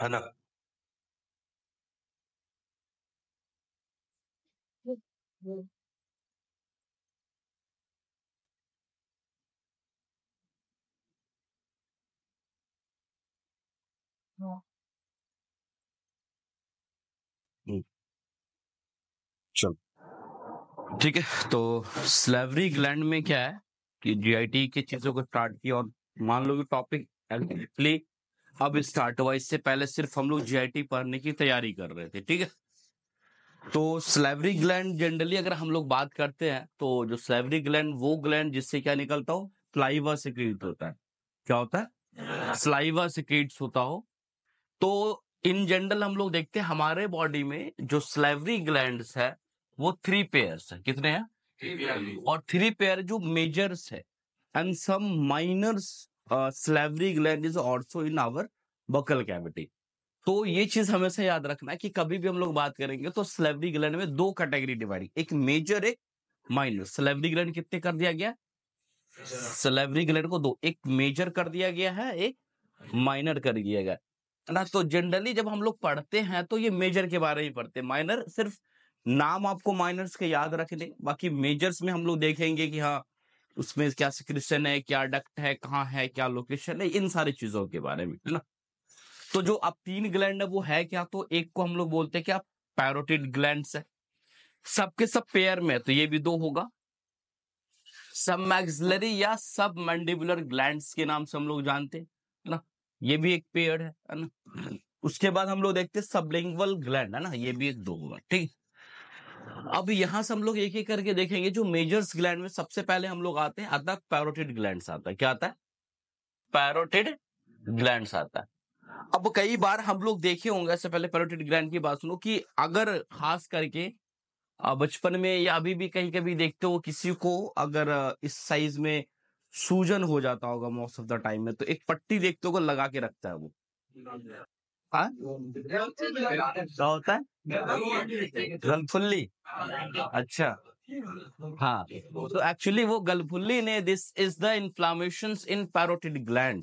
है ना हाँ। चल ठीक है तो स्लेवरी ग्लैंड में क्या है कि जीआईटी की चीजों को स्टार्ट किया और मान लो कि टॉपिक एग्जैक्टली अब हम्म। स्टार्ट हुआ इससे पहले सिर्फ हम लोग हाँ। जीआईटी पढ़ने की तैयारी कर रहे थे ठीक है तो स्लेवरी हम्म। ग्लैंड जनरली अगर हम लोग बात करते हैं तो जो स्लेवरी ग्लैंड वो ग्लैंड जिससे क्या निकलता हो स्लाइवा सिक्रीट होता है क्या होता है स्लाइवा सिक्रीट होता हो तो इन जनरल हम लोग देखते हैं हमारे बॉडी में जो स्लेवरी ग्लैंड है वो थ्री पेयर्स है कितने हैं और थ्री पेयर जो मेजर्स है and some minors salivary gland is also in our buccal cavity तो ये चीज हमेशा याद रखना है कि कभी भी हम लोग बात करेंगे तो स्लेवरी ग्लैंड में दो कैटेगरी डिवाइड एक मेजर एक माइनर स्लेवरी ग्लैंड कितने कर दिया गया स्लेवरी ग्लैंड को दो एक मेजर कर दिया गया है एक माइनर कर दिया गया ना तो जनरली जब हम लोग पढ़ते हैं तो ये मेजर के बारे में पढ़ते हैं माइनर सिर्फ नाम आपको माइनर्स के याद रखने बाकी मेजर्स में हम लोग देखेंगे कि हाँ उसमें क्या सिक्रेशन है क्या डक्ट है कहाँ है क्या लोकेशन है इन सारी चीजों के बारे में है ना तो जो अब तीन ग्लैंड है वो है क्या तो एक को हम लोग बोलते हैं क्या पैरोटिड ग्लैंड है सबके सब पेयर में तो ये भी दो होगा सब मैक्सलरी या सब मैंडिबुलर ग्लैंड के नाम से हम लोग जानते हैं ना ये भी एक पेयर है ना उसके बाद हम लोग देखते हैं सबलिंगल ग्लैंड है ना ये भी एक दो होगा ठीक अब यहां से हम लोग एक एक करके देखेंगे जो मेजर्स ग्लैंड में सबसे पहले हम लोग आते हैं आता है पैरोटिड ग्लैंड आता है क्या आता है पैरोटिड ग्लैंड आता है अब कई बार हम लोग देखे होंगे इससे पहले पैरोटिड ग्लैंड की बात सुनो कि अगर खास करके बचपन में या अभी भी कहीं कभी देखते हो किसी को अगर इस साइज में सूजन हो जाता होगा मोस्ट ऑफ द टाइम में तो एक पट्टी देखते होगा लगा के रखता है वो हाँ? क्या होता है गलफुल्ली अच्छा हाँ तो एक्चुअली वो गलफुल्ली ने this is the inflammation in parotid gland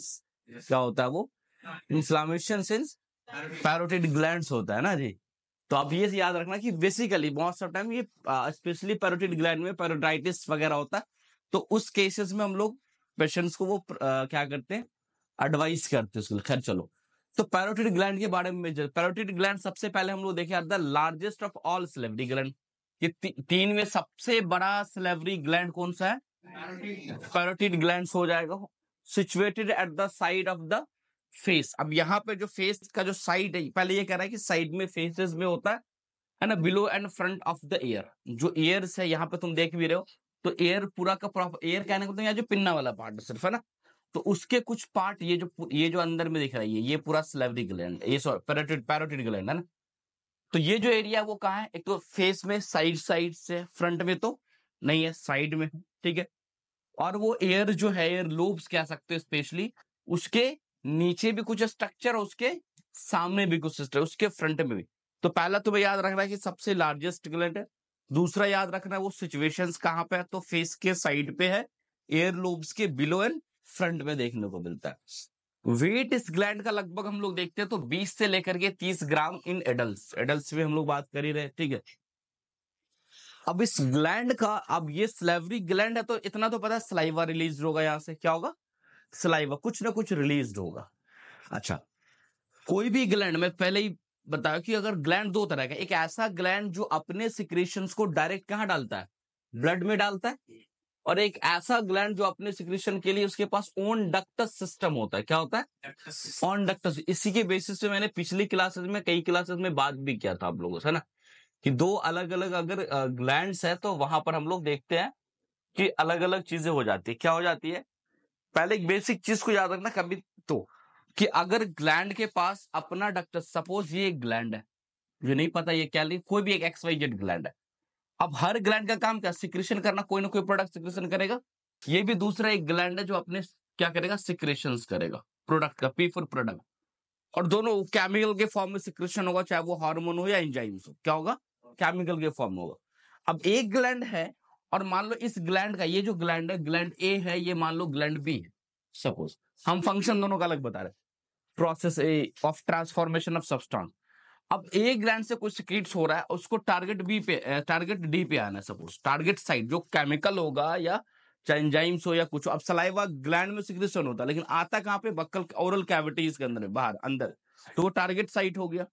क्या होता है वो इन्फ्लामेशन इन पैरोटिड ग्लैंड होता है ना जी तो आप ये याद रखना कि बेसिकली बहुत ऑफ टाइम ये स्पेशली पैरोटिड ग्लैंड में पैरोटाइटिस वगैरह होता है तो उस केसेस में हम लोग पेशेंट्स को वो आ, क्या करते हैं एडवाइस करते हैं उसको खैर चलो तो पैरोटिड ग्लैंड के बारे में पैरोटिड ग्लैंड सबसे पहले हम लोग देखे the largest of all salivary gland ती, तीन में सबसे बड़ा सिलेवरी ग्लैंड कौन सा है पैरोटिड ग्लैंड हो जाएगा situated at the side of the face अब यहाँ पे जो फेस का जो साइड है पहले ये कह रहा है कि साइड में फेसेस में होता है है ना below and front of the ear जो एयर है यहाँ पे तुम देख भी रहे हो तो एयर पूरा का प्रॉपर एयर कहने को तो मतलब यहाँ जो पिन्ना वाला पार्ट है सिर्फ है ना तो उसके कुछ पार्ट ये जो ये जो अंदर में दिख रही है ये पूरा स्लेवरी ग्लैंड ये सॉरी पैरोटिड ग्लैंड है ना तो ये जो एरिया वो कहाँ है एक तो फेस में साइड साइड से फ्रंट में तो नहीं है साइड में ठीक है और वो एयर जो है एयर लोब्स कह सकते हो स्पेशली उसके नीचे भी कुछ स्ट्रक्चर और उसके सामने भी कुछ स्ट्रक्चर उसके फ्रंट में भी तो पहला तो याद रखना है कि सबसे लार्जेस्ट ग्लैंड है दूसरा याद रखना है वो सिचुएशंस कहाँ पे है तो फेस के साइड पे है एयर लोब्स के बिलो एंड फ्रंट में देखने को मिलता है वेट इस ग्लैंड का लगभग हम लोग देखते हैं तो 20 से लेकर के 30 ग्राम इन एडल्ट एडल्ट में हम लोग बात कर ही रहे ठीक है अब इस ग्लैंड का अब ये स्लेवरी ग्लैंड है तो इतना तो पता है स्लाइवा रिलीज होगा यहां से क्या होगा स्लाइवा कुछ ना कुछ रिलीज होगा अच्छा कोई भी ग्लैंड में पहले ही बताया कि अगर ग्लैंड दो तरह का एक ऐसा ग्लैंड जो अपने सिक्रेशन को डायरेक्ट कहाँ डालता है ब्लड में डालता है और एक ऐसा ग्लैंड जो अपने सिक्रेशन के लिए उसके पास ओन डक्टस सिस्टम होता है क्या होता है ऑन डक्टस इसी के बेसिस पे मैंने पिछली क्लासेस में कई क्लासेस में बात भी किया था आप लोगों से ना कि दो अलग अलग अगर ग्लैंड है तो वहां पर हम लोग देखते हैं कि अलग अलग चीजें हो जाती है क्या हो जाती है पहले एक बेसिक चीज को याद रखना कभी तो कि अगर ग्लैंड के पास अपना डक्टस सपोज ये ग्लैंड है मुझे नहीं पता ये क्या नहीं कोई भी एक एक्सवाइजेड ग्लैंड है अब हर ग्लैंड का काम क्या सिक्रेशन करना कोई ना कोई प्रोडक्ट सिक्रेशन करेगा ये भी दूसरा एक ग्लैंड है जो अपने क्या करेगा सिक्रेशन करेगा प्रोडक्ट का पी फॉर प्रोडक्ट और दोनों केमिकल के फॉर्म में सिक्रेशन होगा चाहे वो हार्मोन हो या एंजाइम्स हो क्या होगा केमिकल के फॉर्म होगा अब एक ग्लैंड है और मान लो इस ग्लैंड का ये जो ग्लैंड है ग्लैंड ए है ये मान लो ग्लैंड बी है सपोज हम फंक्शन दोनों का अलग बता रहे हैं process of transformation of substance अब ए ग्लैंड से कुछ सिक्रीट्स हो रहा है उसको टारगेट बी पे टारगेट डी पे आना सपोज टारगेट साइड जो केमिकल होगा या एंजाइम्स हो या कुछ अब सलाइवा ग्लैंड में सिक्रेशन होता है लेकिन आता कहाँ पे बक्कल ओरल कैविटीज के अंदर बाहर अंदर तो वो टारगेट साइट हो गया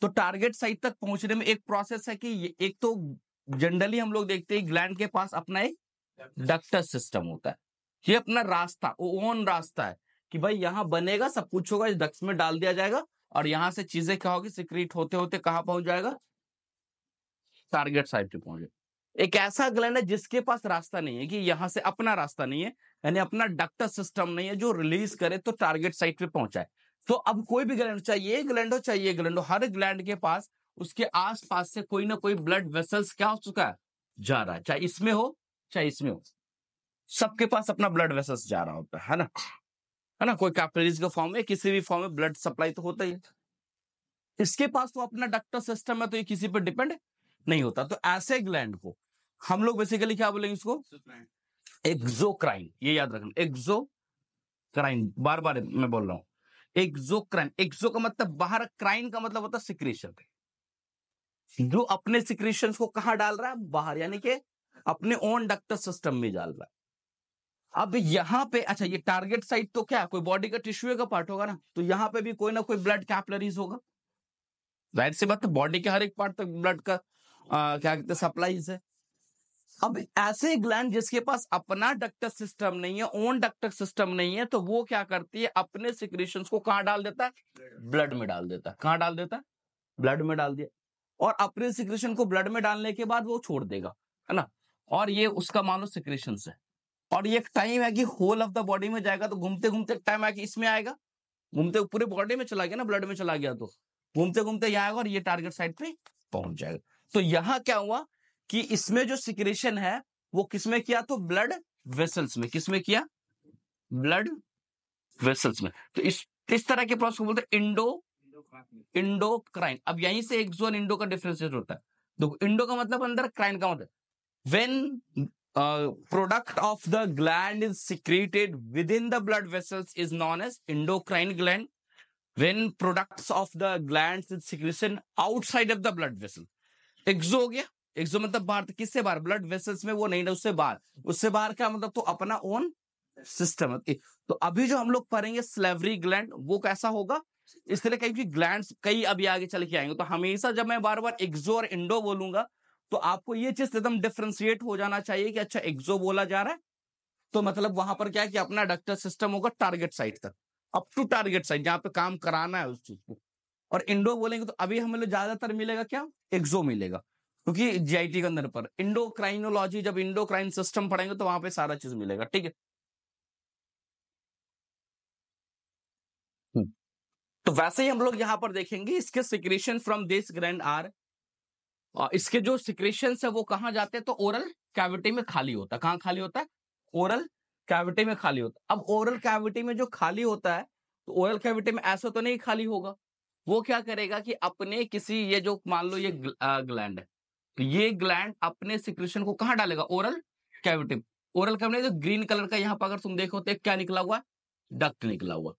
तो टारगेट साइट तक पहुंचने में एक प्रोसेस है कि एक तो जनरली हम लोग देखते हैं ग्लैंड के पास अपना एक डक्टर सिस्टम होता है ये अपना रास्ता ओन रास्ता है कि भाई यहाँ बनेगा सब कुछ होगा इस डक्स में डाल दिया जाएगा और यहां से चीजें क्या होगी सिक्रीट होते होते कहा पहुंच जाएगा टारगेट साइड पे पहुंच जाएगा एक ऐसा ग्लैंड है जिसके पास रास्ता नहीं है कि यहां से अपना रास्ता नहीं है यानी अपना डक्टर सिस्टम नहीं है जो रिलीज करे तो टारगेट साइट पे पहुंचाए तो अब कोई भी ग्लैंड चाहिए ग्लैंड हो चाहिए ग्लैंड हो हर ग्लैंड के पास उसके आसपास से कोई ना कोई ब्लड वेसल्स क्या हो चुका है जा रहा है चाहे इसमें हो चाहे इसमें हो सबके पास अपना ब्लड वेसल्स जा रहा होता है ना है ना कोई कैपिलरीज का फॉर्म है किसी भी फॉर्म में ब्लड सप्लाई तो होता ही है इसके पास तो अपना डक्टर सिस्टम है तो ये किसी पर डिपेंड नहीं होता तो ऐसे ग्लैंड को हम लोग बेसिकली क्या बोलेंगे इसको एक्सोक्राइन ये याद रखना क्राइन बार बार मैं बोल रहा हूं क्राइन एक्जो का मतलब बाहर क्राइन का मतलब होता है सिक्रेशन जो अपने सिक्रेशन को कहा डाल रहा है बाहर यानी कि अपने ओन डक्टर सिस्टम में डाल रहा है अब यहाँ पे अच्छा ये टारगेट साइट तो क्या कोई बॉडी का टिश्यू का पार्ट होगा ना तो यहाँ पे भी कोई ना कोई ब्लड कैपलरीज होगा जाहिर सी बात है बॉडी के हर एक पार्ट तक ब्लड का आ, क्या कहते हैं सप्लाईज है अब ऐसे ग्लैंड जिसके पास अपना डक्टर सिस्टम नहीं है ओन डक्टर सिस्टम नहीं है तो वो क्या करती है अपने सिक्रेशन को कहाँ डाल देता है ब्लड में डाल देता है कहाँ डाल देता है ब्लड में डाल दिया और अपने सिक्रेशन को ब्लड में डालने के बाद वो छोड़ देगा है ना और ये उसका मानो सिक्रेशन है और ये टाइम है कि होल ऑफ द बॉडी में जाएगा तो घूमते घूमते टाइम आया कि इसमें आएगा घूमते पूरे बॉडी में चला गया ना ब्लड में चला गया तो घूमते घूमते यहाँ आएगा और ये टारगेट साइड पे पहुंच जाएगा तो यहाँ क्या हुआ कि इसमें जो सिक्रेशन है वो किसमें किया तो ब्लड वेसल्स में किसमें किया ब्लड वेसल्स में तो इस इस तरह के प्रोसेस को बोलते हैं इंडो इंडो क्राइन अब यहीं से एक्सोन इंडो का डिफ्रेंसिएट होता है देखो इंडो का मतलब अंदर क्राइन का मतलब when product of the gland is secreted within the blood vessels is known as endocrine gland when product of the gland is secretion outside of the blood vessel exo हो गया एक्सो मतलब बाहर तो किससे बाहर ब्लड वेसल्स में वो नहीं ना उससे बाहर उससे बाहर क्या मतलब तो अपना ओन सिस्टम तो अभी जो हम लोग पढ़ेंगे स्लेवरी ग्लैंड वो कैसा होगा इस तरह कई ग्लैंड कई अभी आगे चल के आएंगे तो हमेशा जब मैं बार बार एक्सो और इंडो बोलूंगा तो आपको ये चीज एकदम डिफ्रेंशिएट हो जाना चाहिए कि अच्छा एक्जो बोला जा रहा है तो मतलब वहां पर क्या है कि अपना डक्टर सिस्टम होगा टारगेट साइट तक अप टू टारगेट साइट जहां पे काम कराना है उस चीज को और इंडो बोलेंगे तो अभी हमें ज्यादातर मिलेगा क्या एक्जो मिलेगा क्योंकि जीआईटी के अंदर पर इंडो क्राइनोलॉजी जब इंडो क्राइन सिस्टम पढ़ेंगे तो वहां पे सारा चीज मिलेगा ठीक है हम्म। तो वैसे ही हम लोग यहां पर देखेंगे इसके secretion from this gland are इसके जो सिक्रेशन है वो कहाँ जाते हैं तो ओरल कैविटी में खाली होता है कहाँ खाली होता है ओरल कैविटी में खाली होता है अब ओरल कैविटी में जो खाली होता है तो ओरल कैविटी में ऐसा तो नहीं खाली होगा वो क्या करेगा कि अपने किसी ये जो मान लो ये ग्लैंड है तो ये ग्लैंड अपने सिक्रेशन को कहाँ डालेगा ओरल कैविटी में ओरल कैविटी तो ग्रीन कलर का यहाँ पर अगर तुम देखो तो क्या निकला हुआ डक्ट निकला हुआ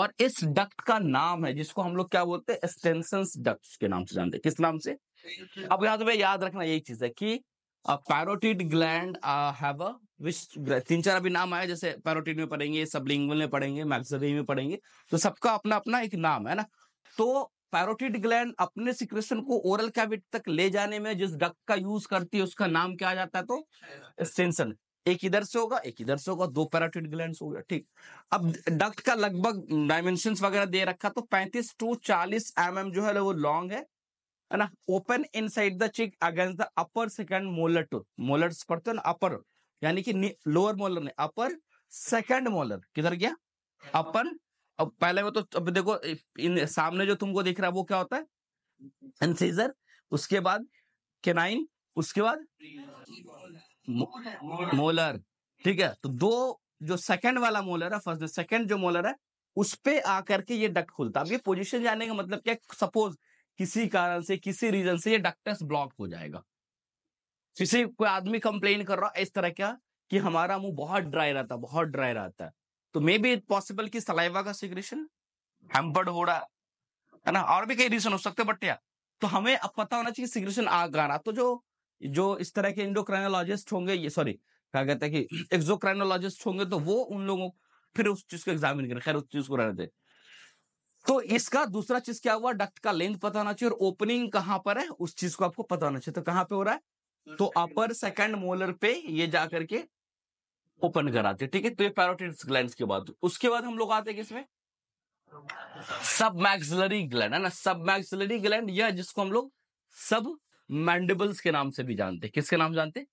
और इस डक्ट का नाम है जिसको हम लोग क्या बोलते हैं एक्सटेंशन डक्ट के नाम से जानते हैं किस नाम से अब यहाँ तुम्हें याद रखना यही चीज है कि पैरोटिड ग्लैंड हैव अ तीन चार अभी नाम आए जैसे पैरोटिड में पढ़ेंगे सबलिंगुअल में पढ़ेंगे मैक्सरी में पढ़ेंगे तो सबका अपना अपना एक नाम है ना तो पैरोटिड ग्लैंड अपने सिक्रेशन को ओरल कैविट तक ले जाने में जिस डक का यूज करती है उसका नाम क्या आ जाता है तो एक्सटेंशन एक इधर से होगा एक इधर से होगा दो पैराटिड ग्लैंड हो गया ठीक अब डक्ट का लगभग डायमेंशन वगैरह दे रखा तो 35 टू 40 एम mm जो है वो लॉन्ग है है ना open inside the cheek against the upper second molar tooth molar पढ़ते हो ना अपर यानी कि लोअर मोलर नहीं अपर सेकंड मोलर किधर गया अपन अब पहले में तो अब देखो इन सामने जो तुमको दिख रहा है वो क्या होता है इंसीजर उसके बाद केनाइन उसके बाद मोलर ठीक है तो दो जो सेकंड वाला मोलर है फर्स्ट सेकंड जो मोलर है उस पे आकर के ये डक्ट खुलता अब ये पोजीशन जाने का मतलब क्या सपोज किसी कारण से किसी रीजन से ये डक्टस ब्लॉक हो जाएगा किसी कोई आदमी कंप्लेन कर रहा है इस तरह क्या कि हमारा मुंह बहुत ड्राई रहता है बहुत ड्राई रहता है तो मे बी इट पॉसिबल कि सलाइवा का सिग्रेशन हेम्पर्ड हो रहा है ना और भी कई रीजन हो सकते बट या तो हमें अब पता होना चाहिए सिग्रेशन आ गा रहा तो जो जो इस तरह के इंडोक्राइनोलॉजिस्ट होंगे ये सॉरी क्या कहते हैं कि एक्जोक्राइनोलॉजिस्ट होंगे तो वो उन लोगों फिर उस चीज को एग्जामिन करें खैर उस चीज को रहने दे तो इसका दूसरा चीज क्या हुआ डक्ट का लेंथ पता होना चाहिए और ओपनिंग कहां पर है उस चीज को आपको पता होना चाहिए तो कहां पे हो रहा है तो अपर सेकंड मोलर पे ये जा करके ओपन कराते ठीक है तो ये पैरोटिड ग्लैंड के बाद उसके बाद हम लोग आते हैं किसमें सब मैक्सलरी ग्लैंड है ना सब मैक्सलरी ग्लैंड यह जिसको हम लोग सब मैंडेबल्स के नाम से भी जानते हैं किसके नाम जानते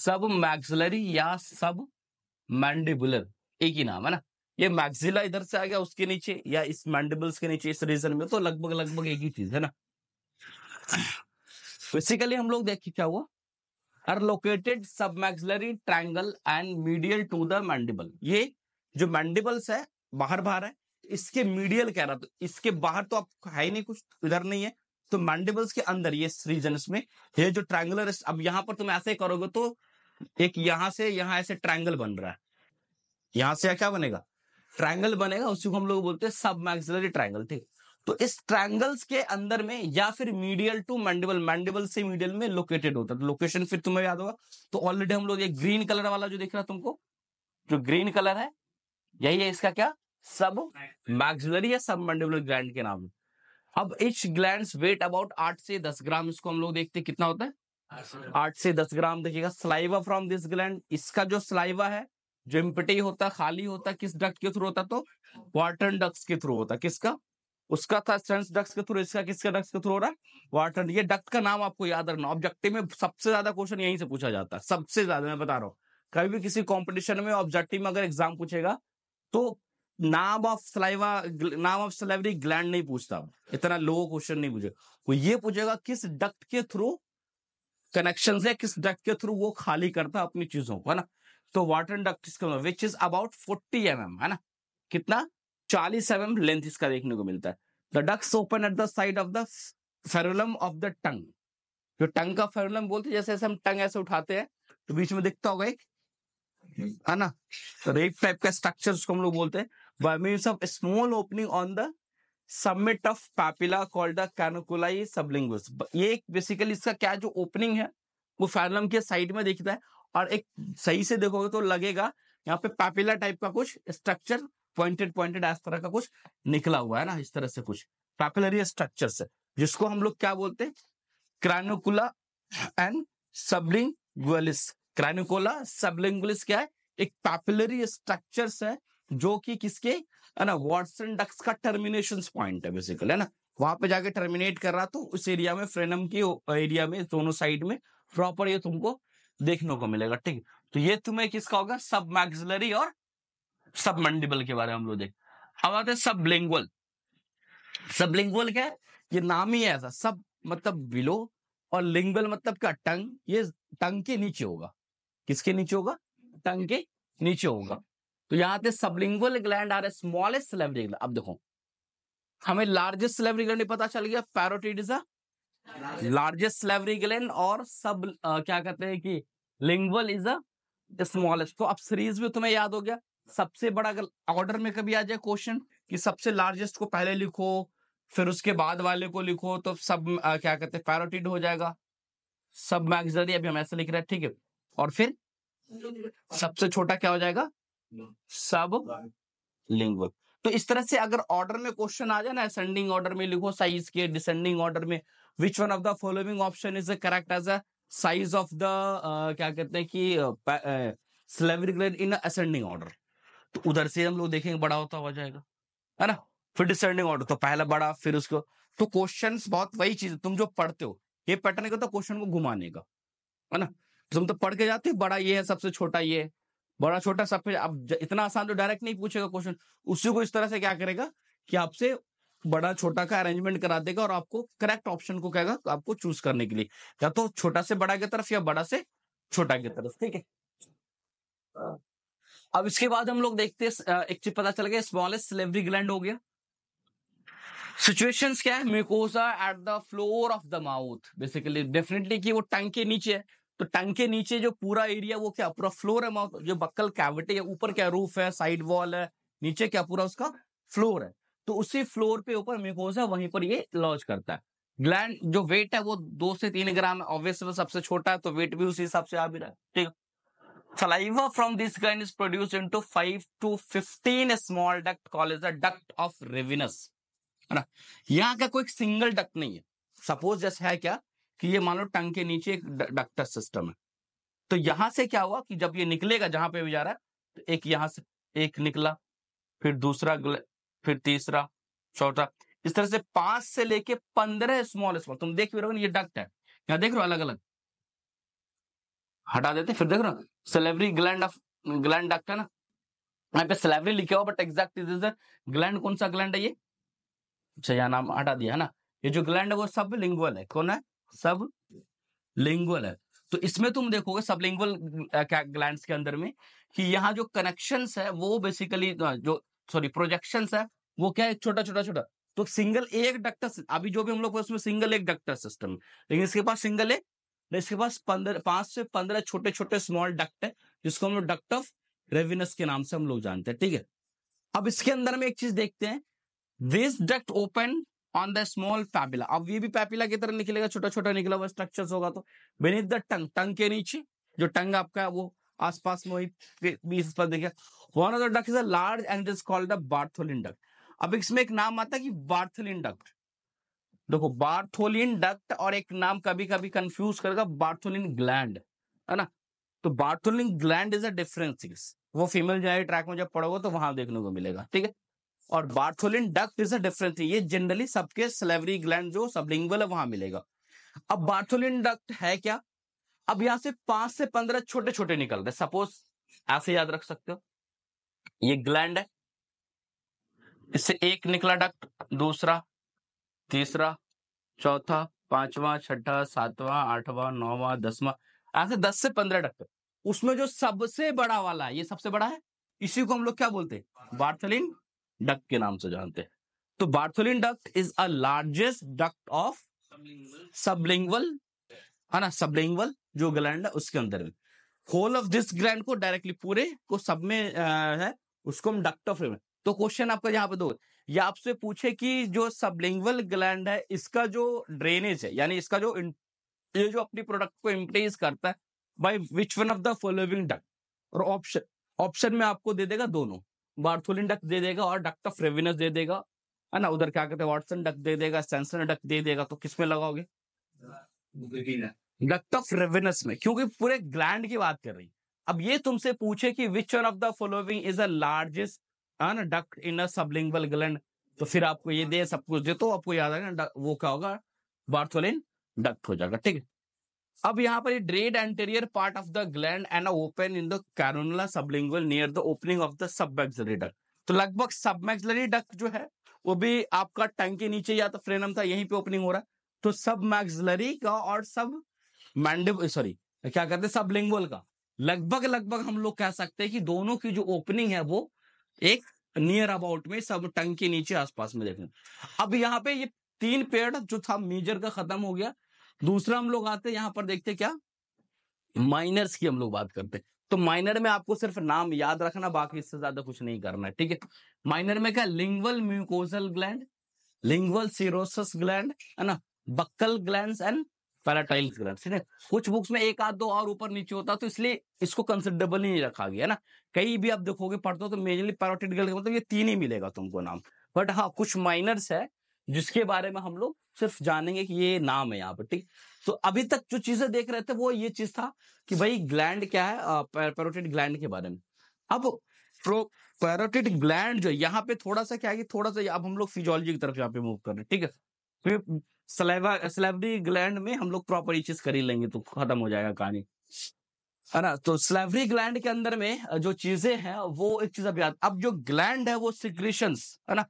सब मैक्सलरी या सब मैंडिबुलर एक ही नाम है ना ये मैक्सिला इधर से आ गया उसके नीचे या इस मैंडिबल्स के नीचे इस रीजन में तो लगभग लगभग एक ही चीज है ना बेसिकली हम लोग देखिए क्या हुआ are located submaxillary triangle and medial to the mandible ये जो मैंडिबल्स है बाहर बाहर है इसके मीडियल कह रहा तो इसके बाहर तो आप है ही नहीं कुछ इधर नहीं है तो मैंडिबल्स के अंदर ये रीजन में ये जो ट्रायंगुलर अब यहाँ पर तुम ऐसे करोगे तो एक यहां से यहाँ ऐसे ट्रैंगल बन रहा है यहां से क्या बनेगा ट्रायंगल बनेगा उसी को हम लोग बोलते हैं सब मैक्सिलरी ट्रायंगल ठीक तो इस ट्रायंगल्स के अंदर में या फिर मीडियल टू मैंडिबल मैंडिबल से मीडियल में लोकेटेड होता है तो लोकेशन फिर तुम्हें याद होगा तो ऑलरेडी हम लोग ये ग्रीन कलर वाला जो देख रहा तुमको जो ग्रीन कलर है यही है इसका क्या सब मैक्सिलरी या सब मैंडिबुलर ग्लैंड के नाम अब इच ग्लैंड वेट अबाउट आठ से दस ग्राम इसको हम लोग देखते कितना होता है आठ से दस ग्राम देखिएगा स्लाइवा फ्रॉम दिस ग्लैंड इसका जो स्लाइवा है जो इम्पटी होता खाली होता किस डक्ट के थ्रू होता तो वाटर डक्स के थ्रू होता किसका उसका था सेंस डक्स के थ्रू इसका किसका डक्स के थ्रू हो रहा है वाटर ये डक्ट का नाम आपको याद रखना ऑब्जेक्टिव में सबसे ज्यादा क्वेश्चन यहीं से पूछा जाता है सबसे ज्यादा मैं बता रहा हूँ कभी भी किसी कॉम्पिटिशन में ऑब्जेक्टिव में अगर एग्जाम पूछेगा तो नाम ऑफ सलाइवा नाम ऑफ सलाइवरी ग्लैंड नहीं पूछता इतना लो क्वेश्चन नहीं पूछेगा वो ये पूछेगा किस डक्ट के थ्रू कनेक्शन है किस डक्ट के थ्रू वो खाली करता अपनी चीजों को है ना तो वाटर डक्ट इसका which is about forty M M है ना कितना चालीस एम एम लेंथ इसका देखने को मिलता है the ducts open at the side of the frenulum of the tongue जो टंग का फेरुलम बोलते जैसे ऐसे हम टंग ऐसे उठाते हैं तो बीच में दिखता होगा एक है ना तो रेप टाइप का स्ट्रक्चर उसको हम लोग बोलते हैं means of small opening on the summit of papilla called the caruncula sublingual ये बेसिकली इसका क्या जो ओपनिंग है वो फेरुलम के साइड में दिखता है और एक सही से देखोगे तो लगेगा यहाँ पे पैपिला टाइप का कुछ स्ट्रक्चर पॉइंटेड पॉइंटेड इस तरह का कुछ निकला हुआ है ना इस तरह से कुछ पैपिलरी स्ट्रक्चर से जिसको हम लोग क्या बोलते हैं क्रैनोकुला एंड सबलिंग क्रानुकोला सबलिंगुलिस क्या है एक पैपिलरी स्ट्रक्चर है जो कि किसके है ना वॉटसन डक्स का टर्मिनेशन पॉइंट है बेसिकल है ना वहां पे जाके टर्मिनेट कर रहा तो उस एरिया में फ्रेनम के एरिया में दोनों साइड में प्रॉपर ये तुमको देखने को मिलेगा ठीक तो ये तुम्हें किसका होगा सब मैक्सिलरी और सब मंडिबल के बारे में हम लोग देख अब आते हैं सब लिंगुअल सब लिंगुअल क्या है ये नाम ही ऐसा सब मतलब बिलो और लिंगुअल मतलब क्या टंग ये टंग के नीचे होगा किसके नीचे होगा टंग के नीचे होगा तो यहाँ पे लिंगुअल ग्लैंड आ रहे स्मॉलेस्ट सेलेब्री अब देखो हमें लार्जेस्ट सेलेब्री ग्लैंड पता चल गया parotid is a largest salivary gland और सब आ, क्या कहते हैं कि लिंगवल इज अ स्मॉलेस्ट तो अब सीरीज में तुम्हें याद हो गया सबसे बड़ा अगर ऑर्डर में कभी आ जाए क्वेश्चन कि सबसे लार्जेस्ट को पहले लिखो फिर उसके बाद वाले को लिखो तो सब आ, क्या कहते हैं पैरोटिड हो जाएगा सब मैगजरी अभी हम ऐसे लिख रहे हैं ठीक है और फिर सबसे छोटा क्या हो जाएगा सब लिंगवल तो इस तरह से अगर ऑर्डर में क्वेश्चन आ जाए ना असेंडिंग ऑर्डर में लिखो साइज के डिसेंडिंग ऑर्डर में which one of the following option is correct as a size of the क्या कहते हैं कि salivary gland in ascending order तो उधर से हम लोग देखेंगे बड़ा होता हुआ जाएगा है ना फिर डिसेंडिंग ऑर्डर तो पहला बड़ा फिर उसको तो क्वेश्चन बहुत वही चीज तुम जो पढ़ते हो ये पैटर्न का तो क्वेश्चन को घुमाने का है ना तो तुम तो पढ़ के जाते हो बड़ा ये है सबसे छोटा ये बड़ा छोटा सब अब इतना आसान तो डायरेक्ट नहीं पूछेगा क्वेश्चन उसी को इस तरह से क्या करेगा कि आपसे बड़ा छोटा का अरेंजमेंट करा देगा और आपको करेक्ट ऑप्शन को कहेगा आपको चूज करने के लिए या तो छोटा से बड़ा की तरफ या बड़ा से छोटा की तरफ ठीक है हाँ। अब इसके बाद हम लोग देखते हैं एक चीज पता चल गया स्मॉलेस्ट सिलेवरी ग्लैंड हो गया सिचुएशन क्या है mucosa at the floor of the mouth basically definitely कि वो टंग के नीचे है तो टंग के नीचे जो पूरा एरिया वो क्या पूरा फ्लोर है माउथ जो बक्कल कैविटी है ऊपर क्या रूफ है साइड वॉल है नीचे क्या पूरा उसका फ्लोर है तो उसी फ्लोर पे ऊपर म्यूकोसा वहीं पर ये लॉज करता है ग्लैंड जो वेट है वो दो से तीन ग्राम है ऑब्वियस सबसे छोटा है तो वेट भी उसी हिसाब से आ भी रहा है ठीक है saliva from this gland is produce in to five to fifteen small duct call is duct of Rivinus है ना यहाँ का कोई सिंगल डक्ट नहीं है सपोज जैसे है क्या कि ये मान लो टंग के नीचे एक डक्टर सिस्टम है तो यहां से क्या हुआ कि जब ये निकलेगा जहां पे भी जा रहा है तो एक यहां से एक निकला फिर दूसरा फिर तीसरा चौथा इस तरह से पांच से लेके पंद्रह स्मॉल स्मॉल तुम देख भी रहो ये डक्ट है यहाँ देख रहे हो अलग अलग हटा देते फिर देख रहे हो salivary gland of gland duct है ना यहाँ पे सेलेवरी लिखा हुआ बट एग्जैक्ट इज इधर ग्लैंड कौन सा ग्लैंड है ये अच्छा यहाँ नाम हटा दिया है ना ये जो ग्लैंड है वो सब लिंगुअल है कौन है सब लिंगुअल है तो इसमें तुम देखोगे सब लिंगुअल ग्लैंड के अंदर में कि यहाँ जो कनेक्शन है वो बेसिकली जो सॉरी प्रोजेक्शन है वो क्या है छोटा छोटा छोटा तो सिंगल एक डक्टर अभी जो भी हम लोग उसमें सिंगल एक डक्टर सिस्टम लेकिन इसके पास सिंगल एक इसके पास पंद्रह पांच से पंद्रह छोटे छोटे स्मॉल डक्ट है जिसको हम लोग डक्ट ऑफ रेविनस के नाम से हम लोग जानते हैं ठीक है अब इसके अंदर में एक चीज देखते हैं this duct open on the small papilla अब ये भी पैपिला की तरह निकलेगा छोटा छोटा निकला हुआ स्ट्रक्चर होगा तो बेनिथ द टंग टंग के नीचे जो टंग आपका है वो आसपास में वही बीस पर देखिए one of the duct is a large and is called the Bartholin duct अब इसमें एक नाम आता है कि बार्थोलिन डक देखो बार्थोलिन डक्ट और एक नाम कभी कभी कंफ्यूज करेगा बार्थोलिन ग्लैंड है ना तो Bartholin gland is a difference वो फीमेल जो ट्रैक में जब पढ़ोगे तो वहां देखने को मिलेगा ठीक है और Bartholin duct is a difference ये जनरली सबके स्लेवरी ग्लैंड जो सबलिंगुअल है वहां मिलेगा अब बार्थोलिन डक्ट है क्या अब यहां से पांच से पंद्रह छोटे छोटे निकल रहे सपोज ऐसे याद रख सकते हो ये ग्लैंड है इससे एक निकला डक्ट दूसरा तीसरा चौथा पांचवा छठा सातवां आठवां नौवा दसवां ऐसे दस से पंद्रह डक्ट उसमें जो सबसे बड़ा वाला है ये सबसे बड़ा है इसी को हम लोग क्या बोलते हैं बार्थोलिन डक के नाम से जानते हैं तो Bartholin duct is a largest duct of sublingual है ना सबलिंगल जो ग्लैंड है उसके अंदर में होल ऑफ दिस ग्लैंड को डायरेक्टली पूरे को सब में है उसको हम डक्ट ऑफ तो क्वेश्चन आपका यहाँ पे दो या आपसे पूछे कि जो सबलिंगल ग्लैंड है इसका जो ड्रेनेज है यानी इसका जो ये जो अपनी प्रोडक्ट को इम्प्रेस करता है by which one of the following duct और ऑप्शन ऑप्शन में आपको दे देगा दोनों बार्थोलिन डक दे देगा और डक्ट ऑफ रेविनस दे देगा है ना उधर क्या कहते हैं वॉटसन डक दे देगा सेंसन डक दे देगा तो किसमें लगाओगे डक्ट ऑफ रेवेनस में क्योंकि पूरे ग्लैंड की बात कर रही अब ये तुमसे पूछे कि which one of the following is a largest an duct in sublingual gland तो फिर आपको ये दे सब कुछ दे तो आपको याद आएगा वो क्या होगा बार्थोलिन डक्ट हो जाएगा ठीक है अब यहाँ पर ड्रेड anterior part of the gland and open in the caruncula sublingual near the opening of the submaxillary duct तो लगभग सबमैक्सलरी डक्ट जो है वो भी आपका टंग के नीचे या तो फ्रेनम था यहीं पे ओपनिंग हो रहा है तो सब मैक्सलरी का और सब मैंडिब सॉरी क्या कहते हैं सब लिंगुअल का लगभग लगभग हम लोग कह सकते हैं कि दोनों की जो ओपनिंग है वो एक नियर अबाउट में सब टंग के नीचे आसपास में देखें अब यहाँ पे ये तीन पेड़ जो था मेजर का खत्म हो गया दूसरा हम लोग आते हैं यहाँ पर देखते क्या माइनर्स की हम लोग बात करते हैं तो माइनर में आपको सिर्फ नाम याद रखना बाकी इससे ज्यादा कुछ नहीं करना है ठीक है माइनर में क्या lingual mucosal gland lingual serous gland है ना buccal gland and palatal gland ठीक है कुछ बुक्स में एक आध दो और ऊपर नीचे होता है तो इसलिए इसको कंसिडरेबल नहीं रखा गया ना कहीं भी आप देखोगे पढ़ते हो तो मेजरली पैरोटिड ग्लैंड मतलब ये तीन ही मिलेगा तुमको नाम बट हाँ कुछ माइनर्स है जिसके बारे में हम लोग सिर्फ जानेंगे कि ये नाम है यहाँ पर ठीक तो अभी तक जो चीजें देख रहे थे वो ये चीज था कि भाई ग्लैंड क्या है पैरोटिड ग्लैंड के बारे में अब पैरोटिड ग्लैंड जो यहाँ पे थोड़ा सा क्या है कि थोड़ा सा अब हम लोग फिजियोलॉजी की तरफ यहाँ पे मूव कर रहे हैं ठीक है सलेवा स्लेवरी ग्लैंड में हम लोग प्रॉपर चीज कर ही लेंगे तो खत्म हो जाएगा कहानी है ना तो स्लेवरी ग्लैंड के अंदर में जो चीजें हैं वो एक चीज अब याद अब जो ग्लैंड है वो सिक्रेशन है ना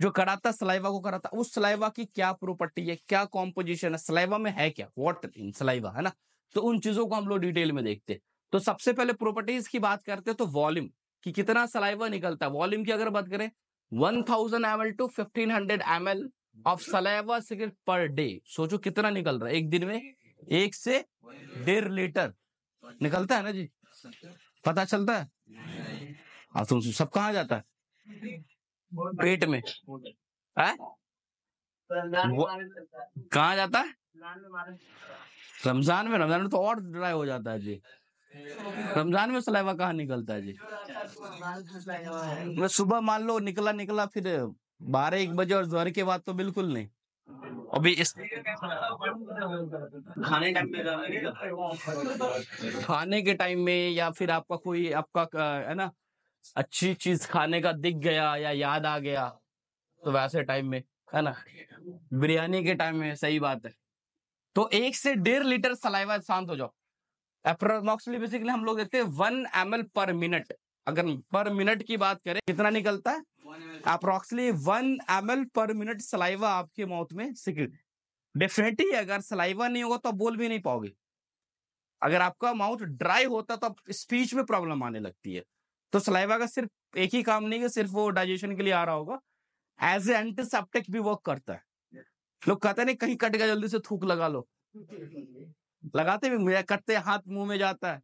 जो कराता सलाइवा को कराता उस सलाइवा की क्या प्रॉपर्टी है क्या कॉम्पोजिशन है सलाइवा में है क्या वॉट इन सलाइवा है ना तो उन चीजों को हम लोग डिटेल में देखते हैं तो सबसे पहले प्रॉपर्टीज की बात करते हैं तो वॉल्यूम कि कितना सलाइवा निकलता है वॉल्यूम की अगर बात करें one thousand M L to fifteen hundred M L of saliva secrete per day सोचो कितना निकल रहा है एक दिन में एक से डेढ़ लीटर निकलता है ना जी पता चलता है अब तुम सब कहा जाता है पेट में कहा जाता है रमजान में रमजान में तो और ड्राई हो जाता है जी रमजान में सलाइवा कहाँ निकलता है जी मैं सुबह मान लो निकला निकला फिर बारह एक बजे और जोर के बाद तो बिल्कुल नहीं अभी इस खाने टाइम खाने के टाइम में या फिर आपका कोई आपका है ना अच्छी चीज खाने का दिख गया या याद आ गया तो वैसे टाइम में है ना बिरयानी के टाइम में सही बात है तो एक से डेढ़ लीटर सलाइवा शांत हो जाओ अप्रोक्सीमेटली बेसिकली हम लोग देखते हैं वन एम पर मिनट अगर पर मिनट की बात करें कितना निकलता है approximately one M L per minute saliva आपके माउथ में सिक्रेट डेफिनेटली अगर सलाइवा नहीं होगा तो आप बोल भी नहीं पाओगे अगर आपका माउथ ड्राई होता तो आप स्पीच में प्रॉब्लम आने लगती है तो सलाइवा का सिर्फ एक ही काम नहीं है सिर्फ वो डाइजेशन के लिए आ रहा होगा एज ए एंटीसेप्टिक भी वर्क करता है लोग कहते नहीं कहीं कट गया जल्दी से थूक लगा लो लगाते भी मुझे कटते हाथ मुंह में जाता है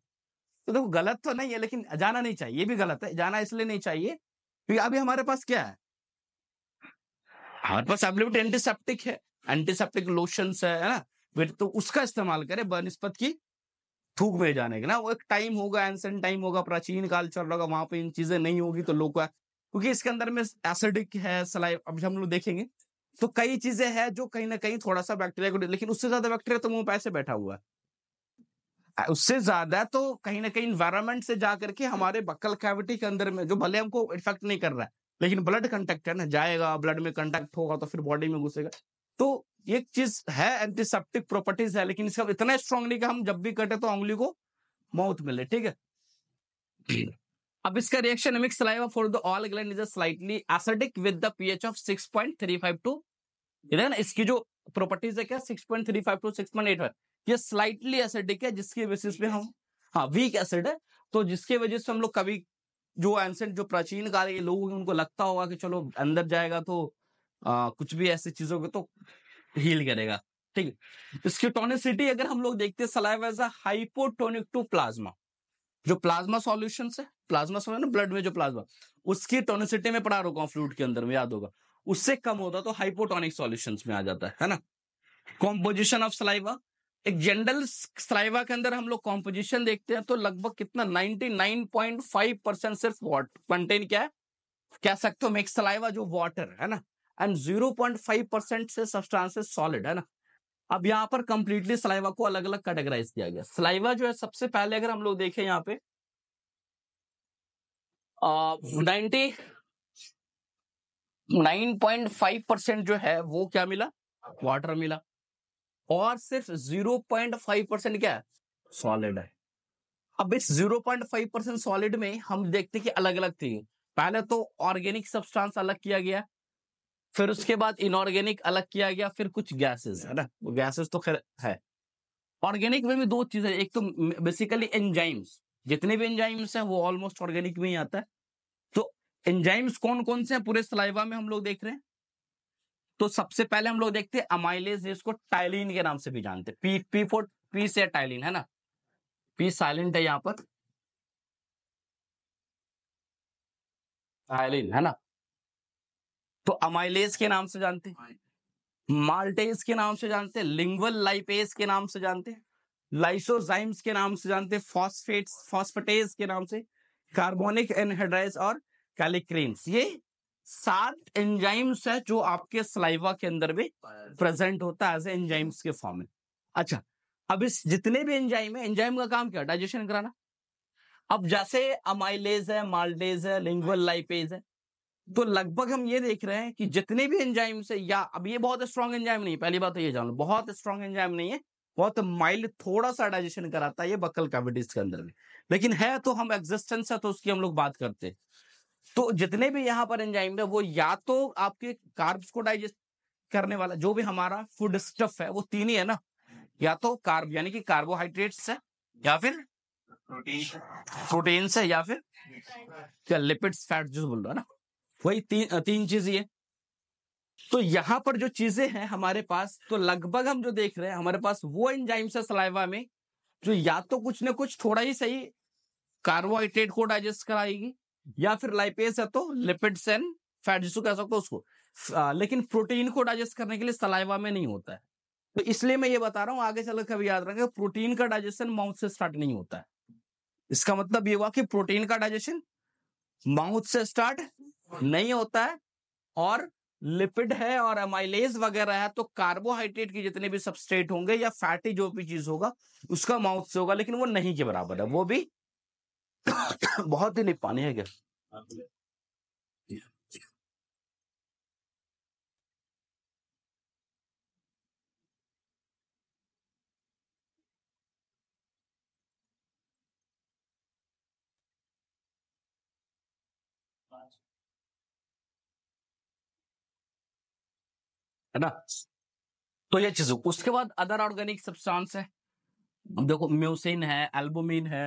तो देखो गलत तो नहीं है लेकिन जाना नहीं चाहिए ये भी गलत है जाना इसलिए नहीं चाहिए क्योंकि अभी हमारे पास क्या है हमारे पास अवेलेबल एंटीसेप्टिक है एंटीसेप्टिक लोशन है ना फिर तो उसका इस्तेमाल करें बनस्पत की थूक में जाने के ना वो एक टाइम होगा एंसेंट टाइम होगा प्राचीन काल चल रहा होगा वहां पे इन चीजें नहीं होगी तो लोग का क्योंकि इसके अंदर में एसिडिक है सलाइव अब हम लोग देखेंगे तो कई चीजें हैं जो कहीं ना कहीं थोड़ा सा बैक्टीरिया को लेकिन उससे ज्यादा बैक्टीरिया तो मुंह पैसे बैठा हुआ है उससे ज्यादा तो कहीं ना कहीं इन्वायरमेंट से जा करके हमारे बक्कल कैविटी के अंदर में जो भले हमको इफेक्ट नहीं कर रहा है लेकिन ब्लड कंटेक्ट है ना जाएगा ब्लड में कंटेक्ट होगा तो फिर बॉडी में घुसेगा तो एक चीज है एंटीसेप्टिक प्रॉपर्टीज है लेकिन इसका इतना स्ट्रांगली कि हम जब भी कटे तो उंगली को मौत में ठीक है अब इसका reaction for the all gland is slightly acidic with the pH of five to ना इसकी जो प्रॉपर्टीज है क्या एट फाइव ये स्लाइटली एसिडिक है जिसके बेसिस पे हम हाँ वीक एसिड है तो जिसके वजह से हम लोग कभी जो एंसेंट जो प्राचीन काल के लोग उनको लगता होगा कि चलो अंदर जाएगा तो आ, कुछ भी ऐसी चीजों को तो हील करेगा ठीक है इसकी टोनिसिटी अगर हम लोग देखते हैं saliva is hypotonic to plasma जो प्लाज्मा सोल्यूशन है प्लाज्मा सोल्यूशन ब्लड में जो प्लाज्मा उसकी टोनिसिटी में पढ़ा रुका फ्लूड के अंदर में याद होगा उससे कम होता तो हाइपोटोनिक सोल्यूशन में आ जाता है ना कॉम्पोजिशन ऑफ सलाइवा एक जनरल स्लाइवा के अंदर हम लोग कॉम्पोजिशन देखते हैं तो लगभग कितना 99.5 परसेंट सिर्फ वॉट कंटेन क्या है कह सकते हो मिक्स सलाइवा जो वाटर है ना एंड 0.5 परसेंट से सब्सटेंसेस सॉलिड है ना अब यहाँ पर कंप्लीटली सलाइवा को अलग अलग कैटेगराइज किया गया सलाइवा जो है सबसे पहले अगर हम लोग देखें यहाँ पे ninety nine point five percent जो है वो क्या मिला वाटर मिला और सिर्फ जीरो पॉइंट फाइव परसेंट क्या है सॉलिड है अब इस zero point five percent solid में हम देखते कि अलग अलग थी पहले तो ऑर्गेनिक सब्सटेंस अलग किया गया फिर उसके बाद इनऑर्गेनिक अलग किया गया फिर कुछ गैसेस है ना गैसेस तो खैर है ऑर्गेनिक में भी दो चीजें एक तो बेसिकली एंजाइम्स जितने भी एंजाइम्स हैं वो ऑलमोस्ट ऑर्गेनिक में ही आता है तो एंजाइम्स कौन कौन से हैं पूरे सलाइवा में हम लोग देख रहे हैं तो सबसे पहले हम लोग देखते हैं अमाइलेज इसको टाइलिन के नाम से भी जानते पी पी फोर पी से टाइलिन है ना पी साइलेंट है यहां पर टाइलिन है ना तो अमाइलेज के नाम से जानते माल्टेज के नाम से जानते लिंगवल लाइपेज के नाम से जानते लाइसोजाइम्स के नाम से जानते फॉस्फेट फॉस्फेटेज के नाम से कार्बोनिक एनहाइड्राइज और कैलिक्रीन ये सात एंजाइम्स है जो आपके सलाइवा के अंदर भी प्रेजेंट होता है एज एंजाइम्स के फॉर्म में अच्छा अब इस जितने भी एंजाइम है एंजाइम का काम क्या डाइजेशन कराना अब जैसे अमाइलेज है माल्टेज है लिंगुअल लाइपेज है तो लगभग हम ये देख रहे हैं कि जितने भी एंजाइम्स है या अब ये बहुत स्ट्रॉन्ग एंजाइम नहीं है पहली बात तो ये जान लो बहुत स्ट्रॉन्ग एंजाइम नहीं है बहुत माइल्ड थोड़ा सा डाइजेशन कराता है ये बकल कैविटीज के अंदर में लेकिन है तो हम एग्जिस्टेंस है तो उसकी हम लोग बात करते हैं तो जितने भी यहाँ पर एंजाइम है वो या तो आपके कार्ब्स को डाइजेस्ट करने वाला जो भी हमारा फूड स्टफ है वो तीन ही है ना या तो कार्ब यानी कि कार्बोहाइड्रेट्स है या फिर प्रोटीन है या फिर क्या लिपिड्स फैट जो बोल रहा है ना वही तीन तीन चीज ये तो यहाँ पर जो चीजें हैं हमारे पास तो लगभग हम जो देख रहे हैं हमारे पास वो एंजाइम्स है सलाइवा में जो या तो कुछ ना कुछ थोड़ा ही सही कार्बोहाइड्रेट को डाइजेस्ट कराएगी या फिर लाइपेस है तो लिपिड्स एंड फैट जिसको कह सकते हो उसको आ, लेकिन प्रोटीन को डाइजेस्ट करने के लिए सलाइवा में नहीं होता है तो इसलिए मैं ये बता रहा हूँ आगे चलकर कभी याद रखें प्रोटीन का डाइजेशन माउथ से स्टार्ट नहीं होता है इसका मतलब ये हुआ कि प्रोटीन का डाइजेशन माउथ से स्टार्ट नहीं होता है और लिपिड है और एमाइलेज वगैरह है तो कार्बोहाइड्रेट के जितने भी सबस्ट्रेट होंगे या फैटी जो भी चीज होगा उसका माउथ से होगा लेकिन वो नहीं के बराबर है वो भी बहुत ही पानी है क्या है ना तो ये चीज उसके बाद अदर ऑर्गेनिक सब्सटेंस है देखो म्यूसिन है एल्बुमिन है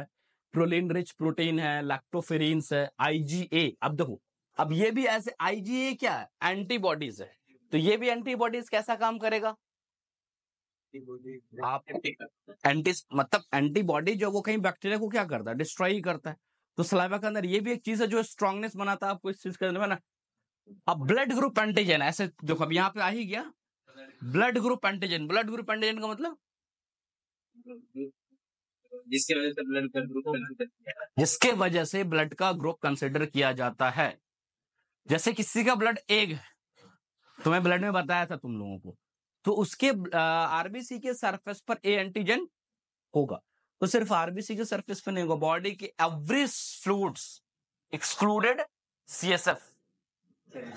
प्रोलिन रिच प्रोटीन है लैक्टोफेरिन है आईजीए अब देखो अब ये भी ऐसे आईजीए क्या है एंटीबॉडीज है तो ये भी एंटीबॉडीज कैसा काम करेगा आप एंटी मतलब एंटीबॉडी जो वो कहीं बैक्टीरिया को क्या करता है डिस्ट्रॉय ही करता है तो सलाइवा के अंदर ये भी एक चीज है जो स्ट्रांगनेस बनाता है आपको इस चीज के अंदर ना अब ब्लड ग्रुप एंटीजन ऐसे देखो अब यहाँ पे आ ही गया blood group antigen blood group antigen का मतलब जिसके वजह से ब्लड का ग्रुप जिसके वजह से ब्लड का ग्रुप कंसिडर किया जाता है जैसे किसी का ब्लड एक है तो मैं ब्लड में बताया था तुम लोगों को तो उसके आरबीसी के सरफेस पर ए एंटीजन होगा तो सिर्फ आरबीसी के सरफेस पर नहीं होगा बॉडी के every fluids excluded CSF